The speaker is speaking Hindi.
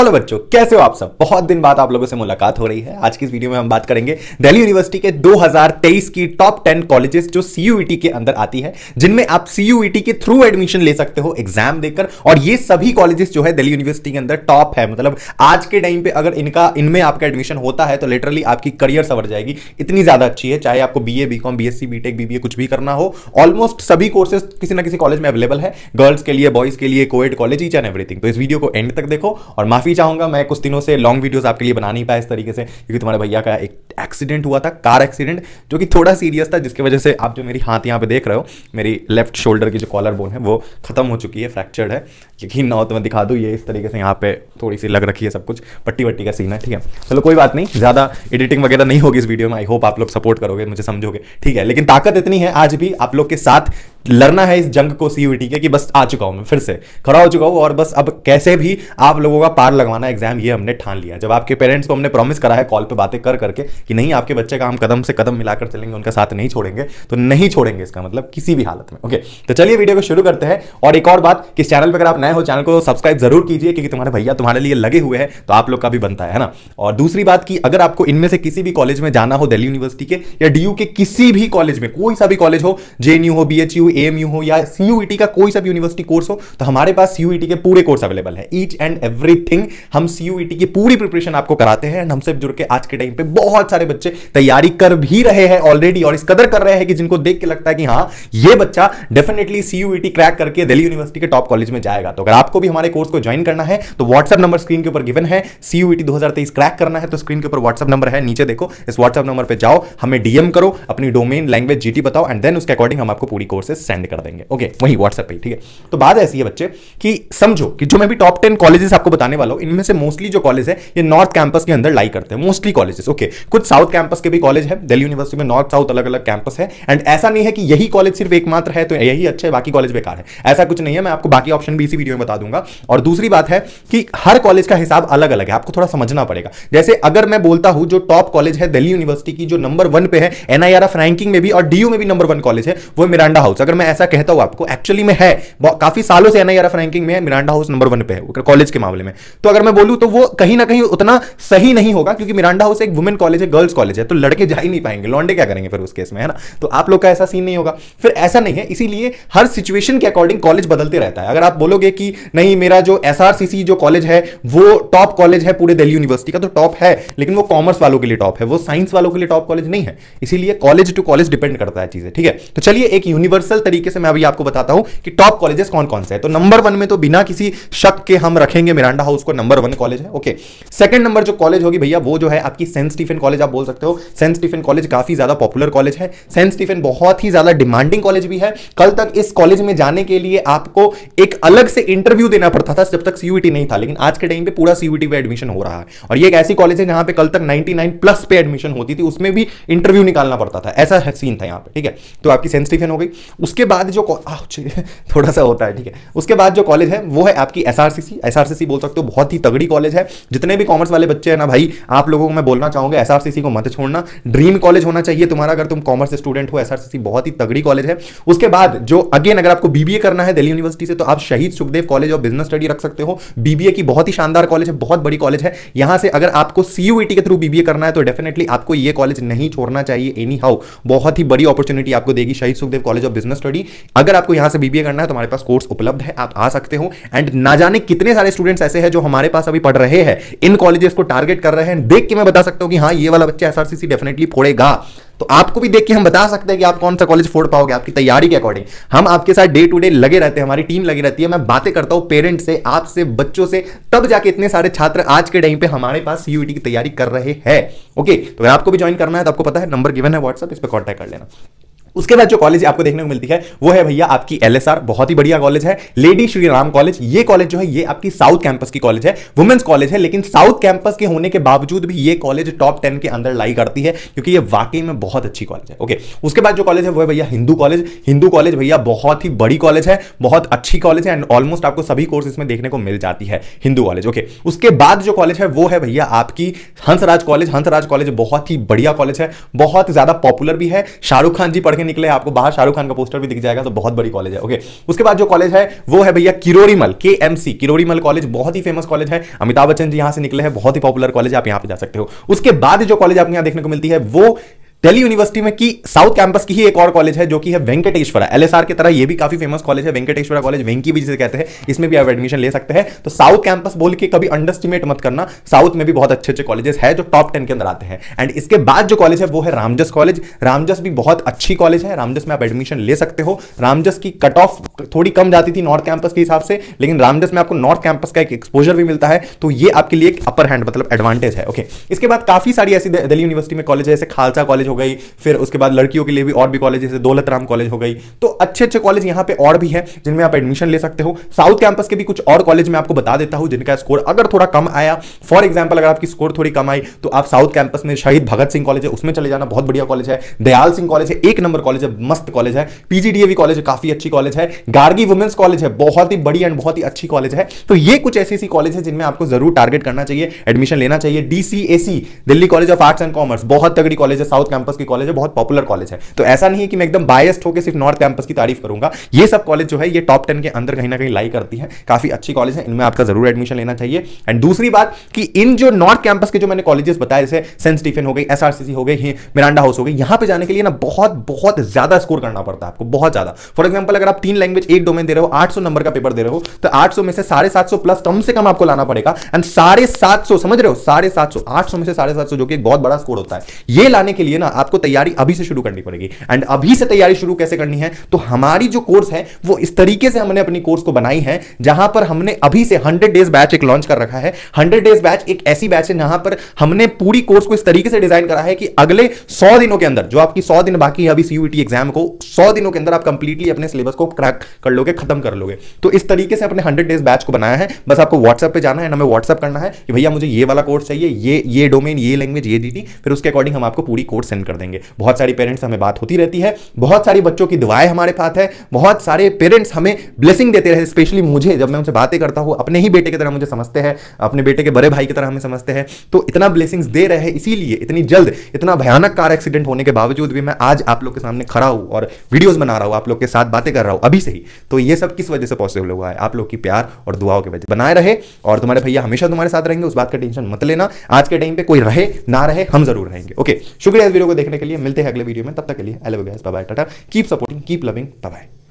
हेलो बच्चों कैसे हो आप सब बहुत दिन बाद आप लोगों से मुलाकात हो रही है आज की इस वीडियो में हम बात करेंगे दिल्ली यूनिवर्सिटी के 2023 की टॉप 10 कॉलेजेस जो सीयूईटी e के अंदर आती है जिनमें आप सीयूईटी e के थ्रू एडमिशन ले सकते हो एग्जाम देकर और ये सभी कॉलेजेस जो है दिल्ली यूनिवर्सिटी के अंदर टॉप है मतलब आज के टाइम पे अगर इनका इनमें आपका एडमिशन होता है तो लिटरली आपकी करियर सवर जाएगी इतनी ज्यादा अच्छी है चाहे आपको B A B com B कुछ भी करना हो ऑलमोस्ट सभी कोर्सेज किसी ना किसी कॉलेज में अवेलेबल है गर्ल्स के लिए बॉयज के लिए coed college each and everything तो इस वीडियो को एंड तक देखो और माफी माफ़ी चाहूंगा मैं कुछ दिनों से लॉन्ग वीडियोस आपके लिए बना नहीं पाया इस तरीके से क्योंकि तुम्हारे भैया का एक एक्सीडेंट हुआ था कार एक्सीडेंट जो कि थोड़ा सीरियस था जिसकी वजह से आप जो मेरी हाथ यहाँ पे देख रहे हो मेरी लेफ्ट शोल्डर की जो कॉलर बोन है वो खत्म हो चुकी है फ्रैक्चर्ड है यकीन ना हो तो मैं दिखा दूँ ये इस तरीके से यहाँ पे थोड़ी सी लग रखी है सब कुछ पट्टी वट्टी का सीन है ठीक है चलो कोई बात नहीं ज़्यादा एडिटिंग वगैरह नहीं होगी इस वीडियो में आई होप आप लोग सपोर्ट करोगे मुझे समझोगे ठीक है लेकिन ताकत इतनी है आज भी आप लोग के साथ लड़ना है इस जंग को सीयूटी के कि बस आ चुका हूँ मैं फिर से खड़ा हो चुका हूँ और बस अब कैसे भी आप लोगों का पार लगवाना एग्जाम ये हमने ठान लिया जब आपके पेरेंट्स को हमने प्रॉमिस करा है कॉल पे बातें कर करके कि नहीं आपके बच्चे का हम कदम से कदम मिलाकर चलेंगे उनका साथ नहीं छोड़ेंगे तो नहीं छोड़ेंगे इसका मतलब किसी भी हालत में ओके तो चलिए वीडियो को शुरू करते हैं और एक और बात कि चैनल पर अगर आप नए हो चैनल को सब्सक्राइब जरूर कीजिए क्योंकि तुम्हारे भैया तुम्हारे लिए लगे हुए हैं तो आप लोग का भी बनता है ना और दूसरी बात की अगर आपको इनमें से किसी भी कॉलेज में जाना हो दिल्ली यूनिवर्सिटी के या डी के किसी भी कॉलेज में कोई सा भी कॉलेज हो जे हो बी एच हो या सी e का कोई सा भी यूनिवर्सिटी कोर्स हो तो हमारे पास सी e के पूरे कोर्स अवेलेबल है ईच एंड एवरीथिंग हम सी e की पूरी प्रिपरेशन आपको कराते हैं एंड हमसे जुड़ के आज के टाइम पे बहुत सारे बच्चे तैयारी कर भी रहे हैं ऑलरेडी और इस कदर कर रहे हैं कि जिनको देख के लगता है कि हाँ ये बच्चा डेफिनेटली सीयूईटी क्रैक करके दिल्ली यूनिवर्सिटी के टॉप कॉलेज में जाएगा तो अगर आपको भी हमारे कोर्स को ज्वाइन करना है तो व्हाट्सएप नंबर स्क्रीन के ऊपर गिवन है सीयूईटी e दो क्रैक करना है तो स्क्रीन के ऊपर व्हाट्सएप नंबर है नीचे देखो इस व्हाट्सएप नंबर पर जाओ हमें डीएम करो अपनी डोमेन लैंग्वेज जीटी बताओ एंड देन उसके अकॉर्डिंग हम आपको पूरी कोर्सेस सेंड कर देंगे ओके वही व्हाट्सएप पर ठीक है तो बात ऐसी है बच्चे कि समझो कि जो मैं भी टॉप टेन कॉलेजेस आपको बताने वाला हूँ इनमें से मोस्टली जो कॉलेज है ये नॉर्थ कैंपस के अंदर लाई करते हैं मोस्टली कॉलेजेस ओके कुछ कुछ साउथ कैंपस के भी कॉलेज है दिल्ली यूनिवर्सिटी में नॉर्थ साउथ अलग अलग कैंपस है एंड ऐसा नहीं है कि यही कॉलेज सिर्फ एकमात्र है तो यही अच्छा है बाकी कॉलेज बेकार है ऐसा कुछ नहीं है मैं आपको बाकी ऑप्शन भी इसी वीडियो में बता दूंगा और दूसरी बात है कि हर कॉलेज का हिसाब अलग अलग है आपको थोड़ा समझना पड़ेगा जैसे अगर मैं बोलता हूं जो टॉप कॉलेज है दिल्ली यूनिवर्सिटी की जो नंबर वन पे है एनआईआरएफ रैंकिंग में भी और डीयू में भी नंबर वन कॉलेज है वो मिरांडा हाउस अगर मैं ऐसा कहता हूं आपको एक्चुअली में है काफी सालों से एनआईआरएफ रैंकिंग में मिरांडा हाउस नंबर वन पे है कॉलेज के मामले में तो अगर मैं बोलूं तो वो कहीं ना कहीं उतना सही नहीं होगा क्योंकि मिरांडा हाउस एक वुमेन कॉलेज है गर्ल्स कॉलेज है तो लड़के जा ही नहीं पाएंगे लॉन्डे क्या करेंगे फिर उस केस में है ना तो आप लोग का ऐसा सीन नहीं होगा फिर ऐसा नहीं है इसीलिए हर सिचुएशन के अकॉर्डिंग कॉलेज बदलते रहता है अगर आप बोलोगे कि नहीं मेरा जो एस जो कॉलेज है वो टॉप कॉलेज है पूरे दिल्ली यूनिवर्सिटी का तो टॉप है लेकिन वो कॉमर्स वालों के लिए टॉप है वो साइंस वालों के लिए टॉप कॉलेज नहीं है इसीलिए कॉलेज टू कॉलेज डिपेंड करता है चीजें ठीक है तो चलिए एक यूनिवर्सल तरीके से मैं अभी आपको बताता हूं कि टॉप कॉलेजेस कौन कौन से है तो नंबर वन में तो बिना किसी शक के हम रखेंगे मिरांडा हाउस को नंबर वन कॉलेज है ओके सेकंड नंबर जो कॉलेज होगी भैया वो जो है आपकी सेंट स्टीफन कॉलेज कॉलेज आप बोल सकते हो सेंट स्टीफन कॉलेज काफ़ी ज़्यादा पॉपुलर कॉलेज है सेंट स्टीफन बहुत ही ज़्यादा डिमांडिंग कॉलेज भी है कल तक इस कॉलेज में जाने के लिए आपको एक अलग से इंटरव्यू देना पड़ता था जब तक सीयूटी नहीं था लेकिन आज के टाइम पे पूरा सीयूटी पे एडमिशन हो रहा है और ये एक ऐसी कॉलेज है जहां पे कल तक 99 प्लस पे एडमिशन होती थी उसमें भी इंटरव्यू निकालना पड़ता था ऐसा सीन था यहाँ पे ठीक है तो आपकी सेंट स्टीफन हो गई उसके बाद जो थोड़ा सा होता है ठीक है उसके बाद जो कॉलेज है वो है आपकी एसआरसीसी एसआरसीसी बोल सकते हो बहुत ही तगड़ी कॉलेज है जितने भी कॉमर्स वाले बच्चे हैं ना भाई आप लोगों को मैं बोलना चाहूंगा एस एसआरसीसी को मत छोड़ना ड्रीम कॉलेज होना चाहिए तुम्हारा अगर तुम कॉमर्स स्टूडेंट हो एसआरसीसी बहुत ही तगड़ी कॉलेज है उसके बाद जो अगेन अगर आपको बीबीए करना है दिल्ली यूनिवर्सिटी से तो आप Shaheed Sukhdev college of business study रख सकते हो बीबीए की बहुत ही शानदार कॉलेज है बहुत बड़ी कॉलेज है यहां से अगर आपको सीयूईटी e के थ्रू बीबीए करना है तो डेफिनेटली आपको यह कॉलेज नहीं छोड़ना चाहिए एनी हाउ बहुत ही बड़ी अपॉर्चुनिटी आपको देगी Shaheed Sukhdev college of business study अगर आपको यहां से बीबीए करना है तो हमारे पास कोर्स उपलब्ध है आप आ सकते हो एंड ना जाने कितने सारे स्टूडेंट्स ऐसे हैं जो हमारे पास अभी पढ़ रहे हैं इन कॉलेजेस को टारगेट कर रहे हैं देख के मैं बता सकता हूं कि हाँ ये वाला वाला बच्चा S R C C definitely फोड़ेगा तो आपको भी देख के हम बता सकते हैं कि आप कौन सा कॉलेज फोड़ पाओगे आपकी तैयारी के अकॉर्डिंग हम आपके साथ डे टू डे लगे रहते हैं हमारी टीम लगी रहती है मैं बातें करता हूँ पेरेंट्स से आपसे बच्चों से तब जाके इतने सारे छात्र आज के टाइम पे हमारे पास सीयूटी की तैयारी कर रहे हैं ओके तो अगर आपको भी ज्वाइन करना है तो आपको पता है नंबर गिवन है व्हाट्सअप इस पर कॉन्टैक्ट कर लेना उसके बाद जो कॉलेज आपको देखने को मिलती है वो है भैया आपकी एलएसआर बहुत ही बढ़िया कॉलेज है लेडी श्री राम कॉलेज ये कॉलेज जो है ये आपकी साउथ कैंपस की कॉलेज है वुमेंस कॉलेज है लेकिन साउथ कैंपस के होने के बावजूद भी ये कॉलेज टॉप टेन के अंदर लाई करती है क्योंकि ये वाकई में बहुत अच्छी कॉलेज है ओके उसके बाद जो कॉलेज है वो है भैया हिंदू कॉलेज हिंदू कॉलेज भैया बहुत ही बड़ी कॉलेज है बहुत अच्छी कॉलेज है एंड ऑलमोस्ट आपको सभी कोर्स इसमें देखने को मिल जाती है हिंदू कॉलेज ओके उसके बाद जो कॉलेज है वो है भैया आपकी हंसराज कॉलेज हंसराज कॉलेज बहुत ही बढ़िया कॉलेज है बहुत ज्यादा पॉपुलर भी है शाहरुख खान जी पढ़ के निकले आपको बाहर शाहरुख खान का पोस्टर भी दिख जाएगा तो बहुत बड़ी कॉलेज है ओके उसके बाद जो कॉलेज है वो है भैया किरोड़ीमल के एम सी किरोड़ीमल कॉलेज बहुत ही फेमस कॉलेज है अमिताभ बच्चन जी यहाँ से निकले हैं बहुत ही पॉपुलर कॉलेज आप यहाँ पे जा सकते हो उसके बाद जो कॉलेज आपको यहाँ देखने को मिलती है वो दिल्ली यूनिवर्सिटी में की साउथ कैंपस की ही एक और कॉलेज है जो कि है वेंकटेश्वरा एलएसआर की तरह ये भी काफी फेमस कॉलेज है वेंकटेश्वरा कॉलेज वेंकी भी जिसे कहते हैं इसमें भी आप एडमिशन ले सकते हैं तो साउथ कैंपस बोल के कभी अंडरस्टिमेट मत करना साउथ में भी बहुत अच्छे अच्छे कॉलेजेस है जो टॉप टेन के अंदर आते हैं एंड इसके बाद जो कॉलेज है वो है रामजस कॉलेज रामजस भी बहुत अच्छी कॉलेज है रामजस में आप एडमिशन ले सकते हो रामजस की कट ऑफ थोड़ी कम जाती थी नॉर्थ कैंपस के हिसाब से लेकिन रामजस में आपको नॉर्थ कैंपस का एक एक्सपोजर भी मिलता है तो ये आपके लिए एक अपर हैंड मतलब एडवांटेज है ओके इसके बाद काफी सारी ऐसी दिल्ली यूनिवर्सिटी में कॉलेज है जैसे खालसा कॉलेज हो गई फिर उसके बाद लड़कियों के लिए भी और भी कॉलेज जैसे दौलत राम कॉलेज हो गई तो अच्छे अच्छे कॉलेज यहाँ पे और भी हैं जिनमें आप एडमिशन ले सकते हो साउथ कैंपस के भी कुछ और कॉलेज मैं आपको बता देता हूँ जिनका स्कोर अगर थोड़ा कम आया फॉर एग्जाम्पल अगर आपकी स्कोर थोड़ी कम आई तो आप साउथ कैंपस में शहीद भगत सिंह कॉलेज है उसमें चले जाना बहुत बढ़िया कॉलेज है दयाल सिंह कॉलेज है एक नंबर कॉलेज है मस्त कॉलेज है पीजीडीएवी कॉलेज काफी अच्छी कॉलेज है गार्गी वुमेंस कॉलेज है बहुत ही बड़ी एंड बहुत ही अच्छी कॉलेज है तो ये कुछ ऐसी ऐसी कॉलेज है जिनमें आपको जरूर टारगेट करना चाहिए एडमिशन लेना चाहिए DCAC Delhi college of arts and commerce बहुत तगड़ी कॉलेज है साउथ कैंपस की कॉलेज है बहुत पॉपुलर कॉलेज है तो ऐसा नहीं है कि मैं एकदम बायस्ड होकर सिर्फ नॉर्थ कैंपस की तारीफ करूंगा ये सब कॉलेज जो है ये टॉप टेन के अंदर कहीं ना कहीं लाई करती है काफी अच्छी कॉलेज है इनमें आपका जरूर एडमिशन लेना चाहिए एंड दूसरी बात कि इन जो नॉर्थ कैंपस के जो मैंने कॉलेजेस बताए जैसे सेंट स्टीफन हो गई एस हो गई मिरांडा हाउस हो गई यहां पर जाने के लिए ना बहुत बहुत ज्यादा स्कोर करना पड़ता है आपको बहुत ज्यादा फॉर एग्जाम्पल अगर आप तीन लैंग्वेज एक डोमेन दे रहे हो आठ नंबर का पेपर दे रहे हो तो आठ में से साढ़े सात प्लस कम से कम आपको लाना पड़ेगा एंड साढ़े सात समझ रहे हो साढ़े सात सौ में से साढ़े सात जो कि बहुत बड़ा स्कोर होता है ये लाने के लिए ना ना आपको तैयारी अभी से शुरू करनी पड़ेगी एंड अभी से तैयारी शुरू कैसे करनी है तो हमारी जो कोर्स है वो इस तरीके से हमने अपनी कोर्स को बनाई है जहां पर हमने अभी से हंड्रेड डेज बैच एक लॉन्च कर रखा है हंड्रेड डेज बैच एक ऐसी बैच है जहां पर हमने पूरी कोर्स को इस तरीके से डिजाइन करा है कि अगले सौ दिनों के अंदर जो आपकी सौ दिन बाकी है अभी सीयूटी एग्जाम e को सौ दिनों के अंदर आप कंप्लीटली अपने सिलेबस को क्रैक कर लोगे खत्म कर लोगे तो इस तरीके से अपने हंड्रेड डेज बैच को बनाया है बस आपको व्हाट्सएप पे जाना है हमें व्हाट्सएप करना है कि भैया मुझे ये वाला कोर्स चाहिए ये ये डोमेन ये लैंग्वेज ये दी फिर उसके अकॉर्डिंग हम आपको पूरी कोर्स सेंड बैन कर देंगे बहुत सारी पेरेंट्स हमें बात होती रहती है बहुत सारी बच्चों की दुआएं हमारे पास है बहुत सारे पेरेंट्स हमें ब्लेसिंग देते रहे स्पेशली मुझे जब मैं उनसे बातें करता हूँ अपने ही बेटे की तरह मुझे समझते हैं अपने बेटे के बड़े भाई की तरह हमें समझते हैं तो इतना ब्लेसिंग्स दे रहे हैं इसीलिए इतनी जल्द इतना भयानक कार एक्सीडेंट होने के बावजूद भी मैं आज आप लोग के सामने खड़ा हूँ और वीडियोज बना रहा हूँ आप लोग के साथ बातें कर रहा हूँ अभी से ही तो ये सब किस वजह से पॉसिबल हुआ है आप लोग की प्यार और दुआओं की वजह बनाए रहे और तुम्हारे भैया हमेशा तुम्हारे साथ रहेंगे उस बात का टेंशन मत लेना आज के टाइम पे कोई रहे ना रहे हम जरूर रहेंगे ओके शुक्रिया इस वीडियो को देखने के लिए मिलते हैं अगले वीडियो में तब तक के लिए I bye tata keep supporting keep loving bye